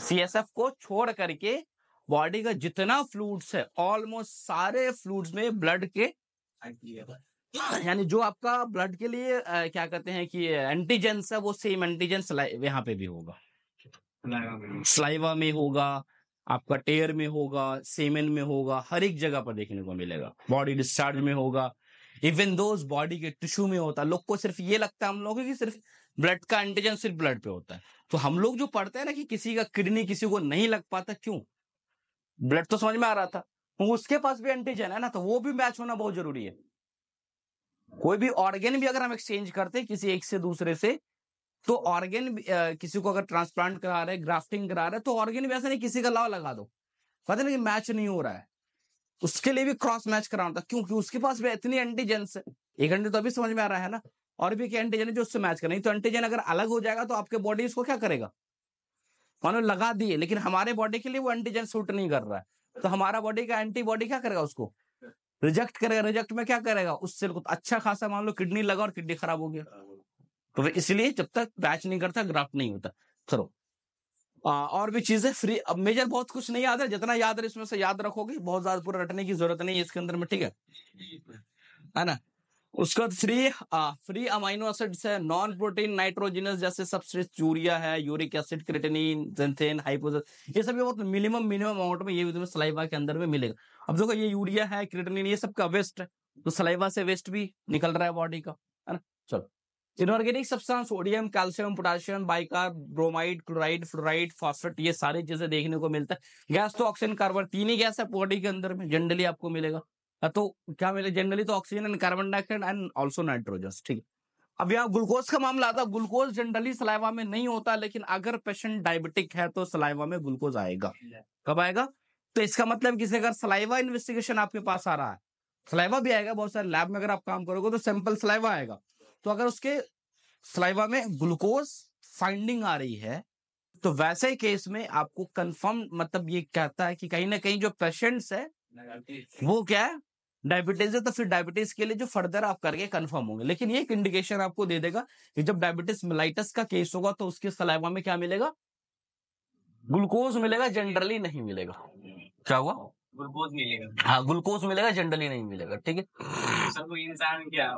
CSF को छोड़ करके बॉडी का जितना फ्लूड्स है ऑलमोस्ट सारे फ्लूड्स में ब्लड के यानी जो आपका ब्लड के लिए आ, क्या कहते हैं कि एंटीजेंस है वो सेम एंटीजन यहाँ पे भी होगा स्लाइवा में होगा आपका टेयर में होगा सेमेन में होगा हर एक जगह पर देखने को मिलेगा बॉडी डिस्चार्ज में होगा इवन दोज बॉडी के टिश्यू में होता है लोग को सिर्फ ये लगता है हम लोग कि सिर्फ ब्लड का एंटीजन सिर्फ ब्लड पे होता है तो हम लोग जो पढ़ते हैं ना कि किसी का किडनी किसी को नहीं लग पाता क्यों ब्लड तो समझ में आ रहा था उसके पास भी एंटीजन है ना तो वो भी मैच होना बहुत जरूरी है कोई भी ऑर्गेन भी अगर हम एक्सचेंज करते हैं किसी एक से दूसरे से तो ऑर्गेन किसी को अगर ट्रांसप्लांट करा रहे ग्राफ्टिंग करा रहे तो ऑर्गेन भी ऐसा नहीं किसी का लाव लगा दो पता नहीं मैच नहीं हो रहा है उसके लिए भी क्रॉस मैच कराना था क्योंकि उसके पास भी इतनी एंटीजेंस है एक एंटी तो अभी समझ में आ रहा है ना और भी क्या एंटीजन है जो उससे मैच करेंगे तो एंटीजन अगर अलग हो जाएगा तो आपके बॉडी उसको क्या करेगा मानो लगा दिए लेकिन हमारे बॉडी के लिए वो एंटीजन सूट नहीं कर रहा है तो हमारा बॉडी का एंटीबॉडी क्या करेगा उसको रिजेक्ट करेगा रिजेक्ट में क्या करेगा उस सेल को अच्छा खासा मान लो किडनी लगा और किडनी खराब हो गया तो इसलिए जब तक बैच नहीं करता ग्राफ्ट नहीं होता चलो और भी चीजें फ्री अब मेजर बहुत कुछ नहीं याद है जितना याद है इसमें से याद रखोगे बहुत ज्यादा पूरा रटने की जरूरत नहीं है इसके अंदर में ठीक है है ना उसके बाद free uh, free amino acids है नॉन प्रोटीन नाइट्रोजिनस जैसे सबसे यूरिया है यूरिक एसिड क्रिटेनिन जेंथेन हाइपोज ये सब बहुत मिनिमम मिनिमम अमाउंट में ये तुम्हें सलाइवा के अंदर में मिलेगा अब देखो ये यूरिया है क्रिटेनिन ये सब का वेस्ट है तो सलाइवा से वेस्ट भी निकल रहा है बॉडी का है ना चलो inorganic substance sodium calcium potassium बाइकार ब्रोमाइड क्लोराइड फ्लोराइड फॉस्फेट ये सारी चीजें देखने को मिलता है गैस तो ऑक्सीजन कार्बन तीन ही गैस है बॉडी के अंदर में जनरली आपको मिलेगा तो क्या मिले जनरली तो oxygen and carbon dioxide and also nitrogen ठीक है अब यहाँ ग्लूकोज का मामला आता है ग्लूकोज जनरली सलाइवा में नहीं होता लेकिन अगर पेशेंट डायबिटिक है तो सलाइवा में ग्लूकोज आएगा कब आएगा तो इसका मतलब किसी अगर सलाइवा इन्वेस्टिगेशन आपके पास आ रहा है सलाइवा भी आएगा बहुत सारे लैब में अगर आप काम करोगे तो सैंपल सलाइवा आएगा तो अगर उसके सलाइवा में ग्लूकोज फाइंडिंग आ रही है तो वैसे केस में आपको कंफर्म मतलब ये कहता है कि कहीं ना कहीं जो पेशेंट्स है वो क्या है डायबिटीज है तो फिर डायबिटीज के लिए जो फर्दर आप करके कंफर्म होंगे लेकिन ये एक इंडिकेशन आपको दे देगा कि जब डायबिटीज मिलाइटस का केस होगा तो उसके सलाइवा में क्या मिलेगा ग्लूकोज मिलेगा जनरली नहीं मिलेगा क्या हुआ ग्लूकोज मिलेगा हाँ ग्लूकोज मिलेगा जनरली नहीं मिलेगा ठीक है सर वो इंसान क्या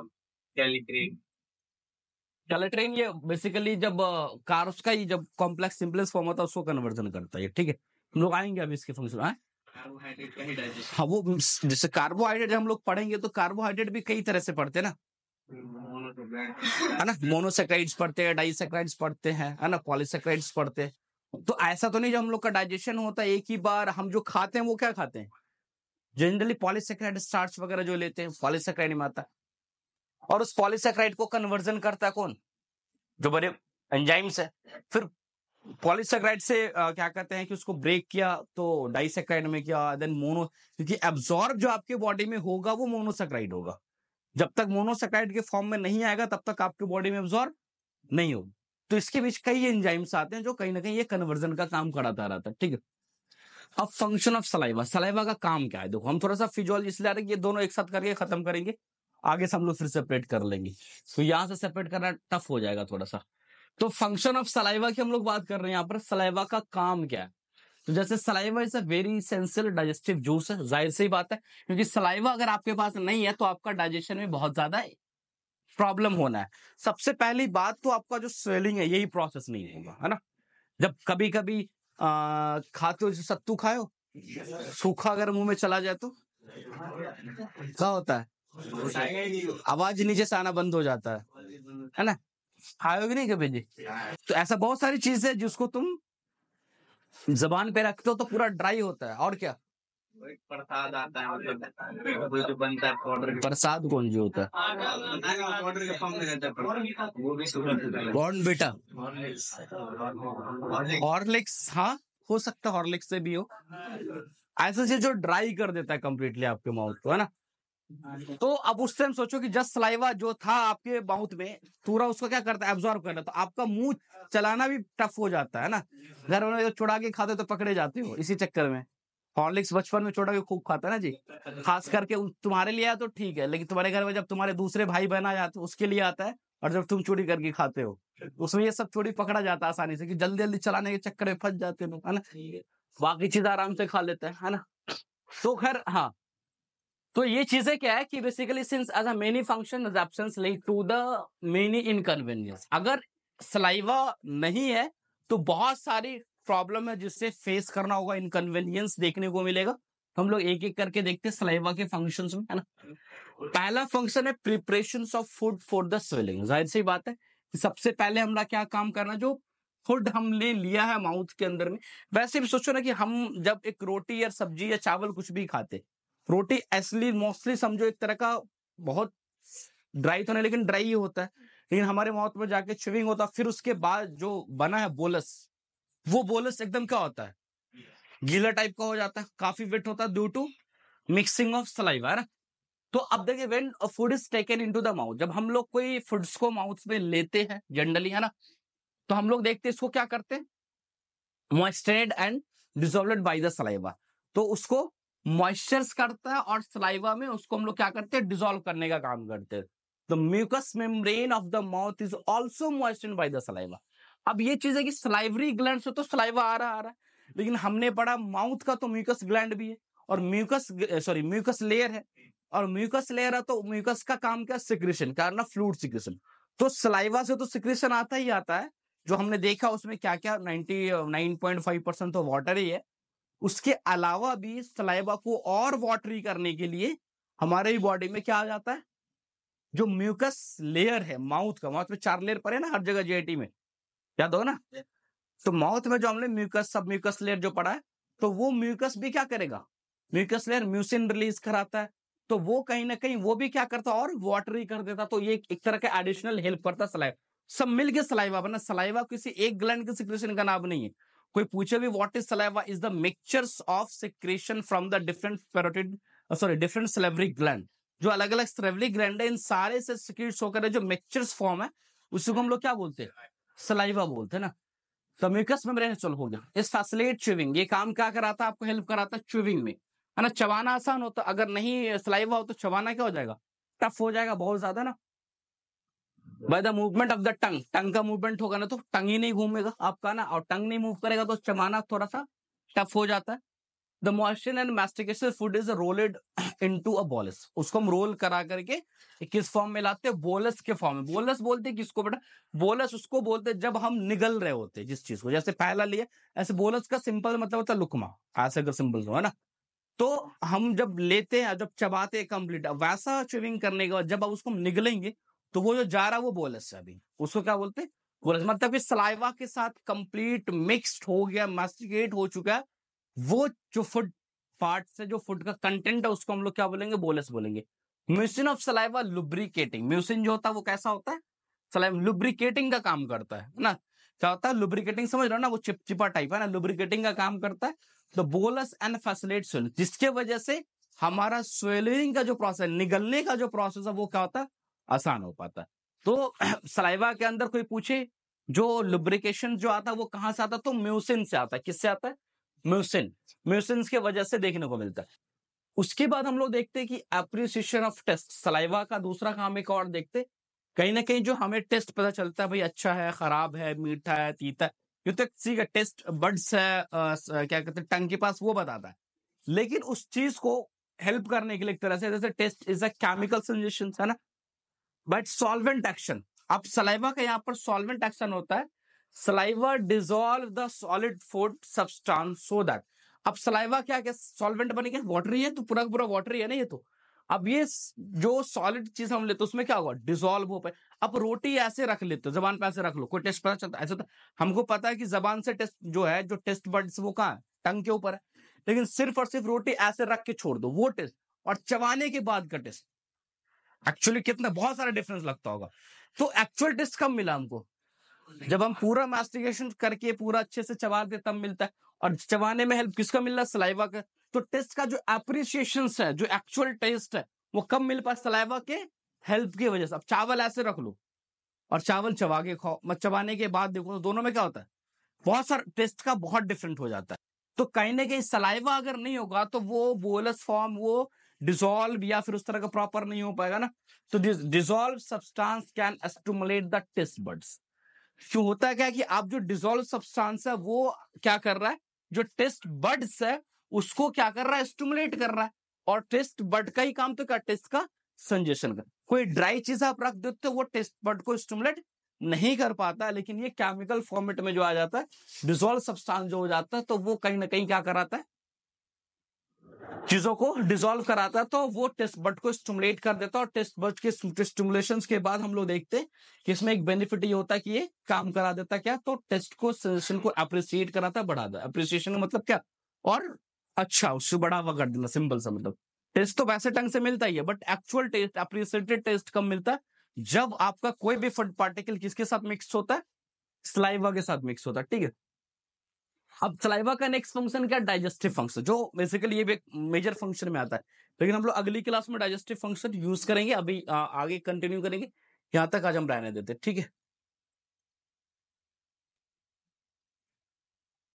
कैलेट्रेन ये बेसिकली जब कार्स uh, का ही जब कॉम्प्लेक्स सिंपलेक्स फॉर्म होता है उसको कन्वर्जन करता है ठीक है हम लोग आएंगे अभी इसके फंक्शन आए हाँ वो जैसे कार्बोहाइड्रेट हम लोग पढ़ेंगे तो कार्बोहाइड्रेट भी कई तरह से पढ़ते हैं ना है ना मोनोसेक्राइड्स पढ़ते हैं डाइसेक्राइड्स पढ़ते हैं है ना पॉलीसेक्राइड्स पढ़ते हैं तो ऐसा तो नहीं जो हम लोग का डाइजेशन होता है एक ही बार हम जो खाते हैं वो क्या खाते हैं जनरली पॉलीसेक्राइड स्टार्च वगैरह जो लेते हैं पॉलीसेक्राइड में आता और उस पॉलीसेक्राइड को कन्वर्जन करता है कौन जो बड़े एंजाइम्स है फिर पॉलीसेक्राइड से आ, क्या कहते हैं कि उसको ब्रेक किया तो डाइसेक्राइड में किया देन मोनो क्योंकि एब्जॉर्ब जो आपके बॉडी में होगा वो मोनोसेक्राइड होगा जब तक मोनोसेक्राइड के फॉर्म में नहीं आएगा तब तक आपके बॉडी में एब्जॉर्ब नहीं होगा तो इसके बीच कई एंजाइम्स आते हैं जो कहीं ना कहीं ये कन्वर्जन का काम कराता रहता है ठीक है अब फंक्शन ऑफ सलाइवा सलाइवा का काम क्या है देखो हम थोड़ा सा फिजोलॉजी इसलिए आ रहे हैं ये दोनों एक साथ करके खत्म करेंगे आगे से हम लोग फिर सेपरेट कर लेंगे तो यहां से सेपरेट करना टफ हो जाएगा थोड़ा सा तो फंक्शन ऑफ सलाइवा की हम लोग बात कर रहे हैं यहाँ पर सलाइवा का काम क्या है तो जैसे saliva is a very essential digestive juice है जाहिर सही बात है क्योंकि सलाइवा अगर आपके पास नहीं है तो आपका डाइजेशन में बहुत ज्यादा प्रॉब्लम होना है सबसे पहली बात तो आपका जो स्वेलिंग है यही प्रोसेस नहीं होगा है ना जब कभी कभी आ, खाते हो सत्तू खाओ सूखा अगर मुंह में चला जाए तो क्या होता है आवाज नीचे से आना बंद हो जाता है है ना खाए भी नहीं कभी जी तो ऐसा बहुत सारी चीज है जिसको तुम जबान पे रखते हो तो पूरा ड्राई होता है और क्या प्रसाद आता है मतलब जो बनता है पाउडर प्रसाद कौन जी होता है बॉन्ड बेटा हॉर्लिक्स हाँ हो सकता है हॉर्लिक्स से भी हो ऐसा चीज जो ड्राई कर देता है कंप्लीटली आपके माउथ को है ना तो अब उस टाइम सोचो कि जस्ट सलाइवा जो था आपके माउथ में पूरा उसको क्या करता है एब्जॉर्व करना तो आपका मुंह चलाना भी टफ हो जाता है ना घर में जो छुड़ा के खाते तो पकड़े जाते हो इसी चक्कर में हॉर्लिक्स बचपन में छोटा के खूब खाता है ना जी खास करके तुम्हारे लिए आया तो ठीक है लेकिन तुम्हारे घर में जब तुम्हारे दूसरे भाई बहन आ जाते उसके लिए आता है और जब तुम चोरी करके खाते हो उसमें ये सब चोरी पकड़ा जाता है आसानी से कि जल्दी जल्दी चलाने के चक्कर में फंस जाते हैं है ना बाकी चीज आराम से खा लेते हैं है ना तो खैर हाँ तो ये चीजें क्या है कि basically since as a many function absence lead to the many inconvenience अगर सलाइवा नहीं है तो बहुत सारी प्रॉब्लम है जिससे फेस करना होगा इनकन्वीनियंस देखने को मिलेगा हम लोग एक एक करके देखते हैं सलाइवा के फंक्शंस में है ना पहला फंक्शन है preparation of food for the swallowing जाहिर सी बात है सबसे पहले हमरा क्या काम करना जो फूड हमने लिया है माउथ के अंदर में वैसे भी सोचो ना कि हम जब एक रोटी या सब्जी या चावल कुछ भी खाते रोटी असली मोस्टली समझो एक तरह का बहुत ड्राई तो नहीं लेकिन ड्राई ही होता है लेकिन हमारे माउथ में जाके च्यूइंग होता है फिर उसके बाद जो बना है बोलस वो बोलस एकदम क्या होता है गीला टाइप का हो जाता है काफी वेट होता है due to mixing of saliva ना तो अब देखिए when food is taken into the mouth जब हम लोग कोई फूड्स को माउथ में लेते हैं जनरली है ना तो हम लोग देखते हैं इसको क्या करते हैं moistened and dissolve by the saliva तो उसको मॉइस्चर्स करता है और सलाइवा में उसको हम लोग क्या करते हैं डिजोल्व करने का काम करते हैं the mucous membrane of the mouth is also moisture by the saliva अब ये चीज है कि सलाइवरी ग्लैंड से तो सलाइवा आ रहा आ रहा है लेकिन हमने पढ़ा माउथ का तो म्यूकस ग्लैंड भी है और म्यूकस सॉरी म्यूकस लेयर है और म्यूकस लेयर है तो म्यूकस का काम क्या सिक्रेशन क्या ना फ्लूड सिक्रेशन तो सलाइवा से तो सिक्रेशन आता ही आता है जो हमने देखा उसमें क्या क्या ninety nine point five percent तो वाटर ही है उसके अलावा भी सलाइबा को और वाटरी करने के लिए हमारे बॉडी में क्या आ जाता है जो म्यूकस लेयर है माउथ का माउथ में चार लेयर पड़े ना हर जगह जेटी में याद हो ना तो माउथ में जो हमने म्यूकस सब म्यूकस लेयर जो पड़ा है तो वो म्यूकस भी क्या करेगा म्यूकस लेयर म्यूसिन रिलीज कराता है तो वो कहीं ना कहीं वो भी क्या करता और वाटरी कर देता तो ये एक तरह का एडिशनल हेल्प करता सलाइवा सब मिलके सलाइवा बना सलाइवा किसी एक ग्लैंड के सिक्रेशन का नाम नहीं है कोई पूछे भी what is saliva is the mixtures of secretion from the different parotid sorry different salivary gland जो अलग अलग सलेवरी ग्लैंड है इन सारे से सिक्रेट्स होकर जो मिक्सचर्स फॉर्म है उसी को हम लोग क्या बोलते हैं सलाइवा बोलते हैं ना तो म्यूकस में रहने हो गया इस फैसिलेट च्यूविंग ये काम क्या कराता है आपको हेल्प कराता है च्यूविंग में है ना चबाना आसान होता अगर नहीं सलाइवा हो तो चबाना क्या हो जाएगा टफ हो जाएगा बहुत ज्यादा ना by the movement of the tongue tongue का मूवमेंट होगा ना तो टंग ही नहीं घूमेगा आपका ना और टंग नहीं मूव करेगा तो चबाना थोड़ा सा टफ हो जाता है the moisture and mastication food is rolled into a bolus उसको हम रोल करा करके किस फॉर्म में लाते हैं बोलस के फॉर्म में बोलस बोलते किसको बेटा बोलस उसको बोलते जब हम निगल रहे होते जिस चीज को जैसे पहला लिया ऐसे बोलस का सिंपल मतलब होता है लुकमा ऐसे का सिंपल है ना तो हम जब लेते हैं जब चबाते हैं कंप्लीट वैसा च्यूविंग करने के बाद जब आप उसको निगलेंगे तो वो जो जा रहा है वो बोलस है अभी उसको क्या बोलते हैं बोलस मतलब कि सलाइवा के साथ कंप्लीट मिक्सड हो गया मास्टिकेट हो चुका है वो जो फूड पार्ट से जो फूड का कंटेंट है उसको हम लोग क्या बोलेंगे बोलस बोलेंगे mucin of saliva lubricating mucin जो होता है वो कैसा होता है सलाइवा लुब्रिकेटिंग का काम करता है ना क्या होता है लुब्रिकेटिंग समझ रहे हो ना वो चिपचिपा टाइप है ना लुब्रिकेटिंग का काम करता है तो बोलस एंड फैसिलेट जिसके वजह से हमारा स्वेलिंग का जो प्रोसेस निगलने का जो प्रोसेस है वो क्या होता है आसान हो पाता तो सलाइवा के अंदर कोई पूछे जो लुब्रिकेशन जो आता है वो कहाँ से आता तो म्यूसिन से आता है किससे आता है म्यूसिन म्यूसिन के वजह से देखने को मिलता है उसके बाद हम लोग देखते हैं कि एप्रिसिएशन ऑफ टेस्ट सलाइवा का दूसरा काम एक और देखते कहीं ना कहीं जो हमें टेस्ट पता चलता है भाई अच्छा है खराब है मीठा है तीता है ये तो का टेस्ट बर्ड्स है आ, क्या कहते हैं टंग के पास वो बताता है लेकिन उस चीज को हेल्प करने के लिए एक तरह से जैसे taste is a chemical sensation है ना बट सॉल्वेंट एक्शन अब सलाइवा का यहाँ पर सॉल्वेंट एक्शन होता है saliva dissolve the solid food substance so that अब सलाइवा क्या क्या सॉल्वेंट बने बनेगा ही है तो पूरा पूरा ही है ना ये तो अब ये जो सॉलिड चीज हम लेते उसमें क्या होगा डिजोल्व हो पाए अब रोटी ऐसे रख लेते हो जबान पे ऐसे रख लो कोई टेस्ट पता चलता ऐसा हमको पता है कि जबान से टेस्ट जो है जो टेस्ट बर्ड वो कहाँ है टंग के ऊपर है लेकिन सिर्फ और सिर्फ रोटी ऐसे रख के छोड़ दो वो टेस्ट और चबाने के बाद का टेस्ट एक्चुअली कितना बहुत सारा डिफरेंस लगता होगा तो एक्चुअल टेस्ट कब मिला हमको जब हम पूरा मास्टिकेशन करके पूरा अच्छे से चबा दे तब मिलता है और चबाने में हेल्प किसका मिल रहा है सलाइवा का तो टेस्ट का जो अप्रिसिएशन है जो एक्चुअल टेस्ट है वो कब मिल पाए सलाइवा के हेल्प की वजह से अब चावल ऐसे रख लो और चावल चबा के खाओ मत चबाने के बाद देखो तो दोनों में क्या होता है बहुत सारा टेस्ट का बहुत डिफरेंट हो जाता है तो कहीं ना कहीं सलाइवा अगर नहीं होगा तो वो बोलस फॉर्म वो डिजोल्व या फिर उस तरह का प्रॉपर नहीं हो पाएगा ना तो dissolve substance can stimulate the taste buds जो होता है क्या कि आप जो डिजोल्व सब्सटेंस है वो क्या कर रहा है जो टेस्ट बड्स है उसको क्या कर रहा है स्टूमुलेट कर रहा है और टेस्ट बड का ही काम तो क्या टेस्ट का संजेशन कर कोई ड्राई चीज आप रख देते हो वो टेस्ट बड को स्टमुलेट नहीं कर पाता लेकिन ये केमिकल फॉर्मेट में जो आ जाता है डिजोल्व सब्सटेंस जो हो जाता है तो वो कहीं ना कहीं क्या कराता है चीजों को डिजोल्व कराता तो वो टेस्ट बट को स्टमुलेट कर देता और टेस्ट बट के स्टिमुलेशन के बाद हम लोग देखते कि इसमें एक बेनिफिट ये होता है कि ये काम करा देता क्या तो टेस्ट को सेंसेशन को अप्रिसिएट कराता बढ़ाता अप्रिसिएशन का मतलब क्या और अच्छा उससे बढ़ावा कर देना सिंपल सा मतलब टेस्ट तो वैसे ढंग से मिलता ही है but actual taste appreciated taste कब मिलता है जब आपका कोई भी फंड पार्टिकल किसके साथ मिक्स होता है स्लाइवा के साथ मिक्स होता है ठीक है अब सलाइवा का नेक्स्ट फंक्शन क्या डाइजेस्टिव फंक्शन जो बेसिकली ये भी एक मेजर फंक्शन में आता है लेकिन हम लोग अगली क्लास में डाइजेस्टिव फंक्शन यूज करेंगे अभी आ, आगे कंटिन्यू करेंगे यहां तक आज हम रहने देते ठीक है